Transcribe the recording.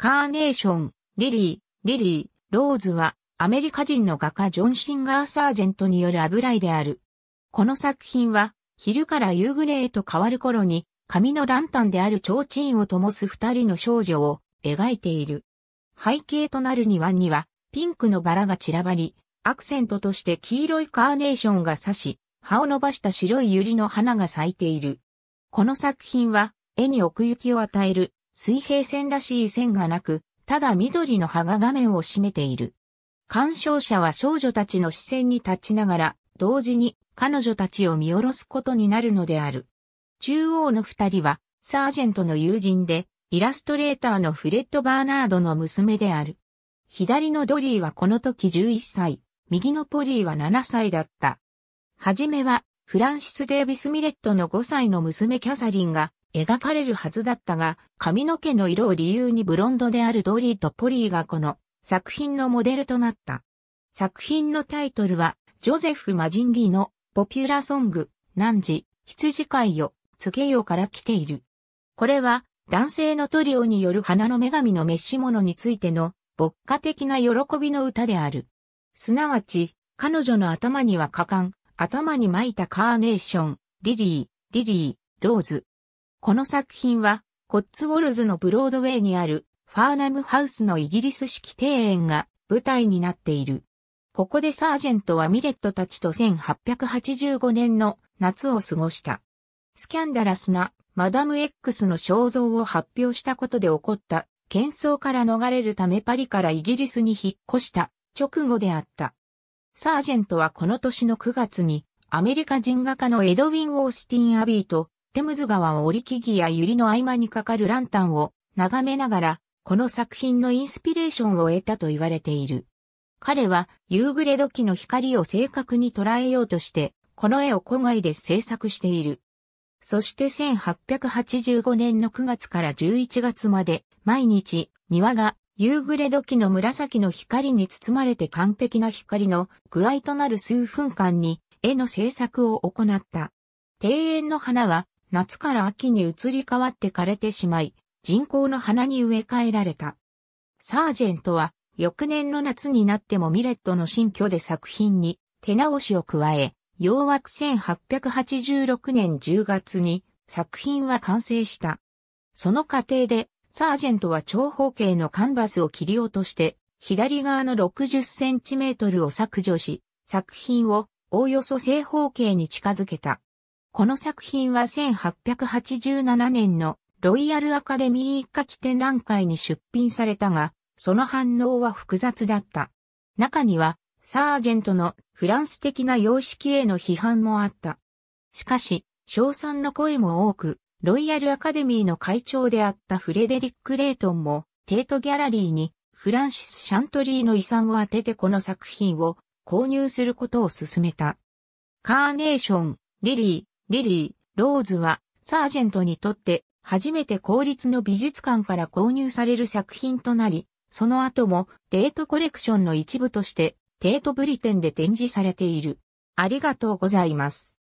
カーネーション、リリー、リリー、ローズは、アメリカ人の画家ジョン・シンガー・サージェントによる油絵である。この作品は、昼から夕暮れへと変わる頃に、紙のランタンである提灯を灯す二人の少女を描いている。背景となる庭には、ピンクのバラが散らばり、アクセントとして黄色いカーネーションが刺し、葉を伸ばした白い百合の花が咲いている。この作品は、絵に奥行きを与える水平線らしい線がなく、ただ緑の葉が画面を占めている。鑑賞者は少女たちの視線に立ちながら、同時に彼女たちを見下ろすことになるのである。中央の二人は、サージェントの友人で、イラストレーターのフレッド・バーナードの娘である。左のドリーはこの時11歳、右のポリーは7歳だった。はじめは、フランシス・デービス・ミレットの5歳の娘キャサリンが、描かれるはずだったが、髪の毛の色を理由にブロンドであるドリーとポリーがこの作品のモデルとなった。作品のタイトルは、ジョゼフ・マジンギーのポピュラーソング、何時、羊飼いよ、つけよから来ている。これは、男性のトリオによる花の女神の召し物についての、牧歌的な喜びの歌である。すなわち、彼女の頭には果敢、頭に巻いたカーネーション、リリー、リリー、ローズ、この作品は、コッツウォルズのブロードウェイにあるファーナムハウスのイギリス式庭園が舞台になっている。ここでサージェントはミレットたちと1885年の夏を過ごした。スキャンダラスなマダム X の肖像を発表したことで起こった喧騒から逃れるためパリからイギリスに引っ越した直後であった。サージェントはこの年の9月にアメリカ人画家のエドウィン・オースティン・アビーとテムズ川を折り木々や百合の合間にかかるランタンを眺めながら、この作品のインスピレーションを得たと言われている。彼は夕暮れ時の光を正確に捉えようとして、この絵を郊外で制作している。そして1885年の9月から11月まで、毎日、庭が夕暮れ時の紫の光に包まれて完璧な光の具合となる数分間に、絵の制作を行った。庭園の花は夏から秋に移り変わって枯れてしまい、人工の花に植え替えられた。サージェントは、翌年の夏になってもミレットの新居で作品に手直しを加え、洋枠1886年10月に作品は完成した。その過程で、サージェントは長方形のカンバスを切り落として、左側の60センチメートルを削除し、作品をおおよそ正方形に近づけた。この作品は1887年のロイヤルアカデミー一家記展覧会に出品されたが、その反応は複雑だった。中には、サージェントのフランス的な様式への批判もあった。しかし、賞賛の声も多く、ロイヤルアカデミーの会長であったフレデリック・レイトンも、テートギャラリーにフランシス・シャントリーの遺産を当ててこの作品を購入することを勧めた。カーネーション、リリー、リリー、ローズは、サージェントにとって、初めて公立の美術館から購入される作品となり、その後もデートコレクションの一部として、デートブリテンで展示されている。ありがとうございます。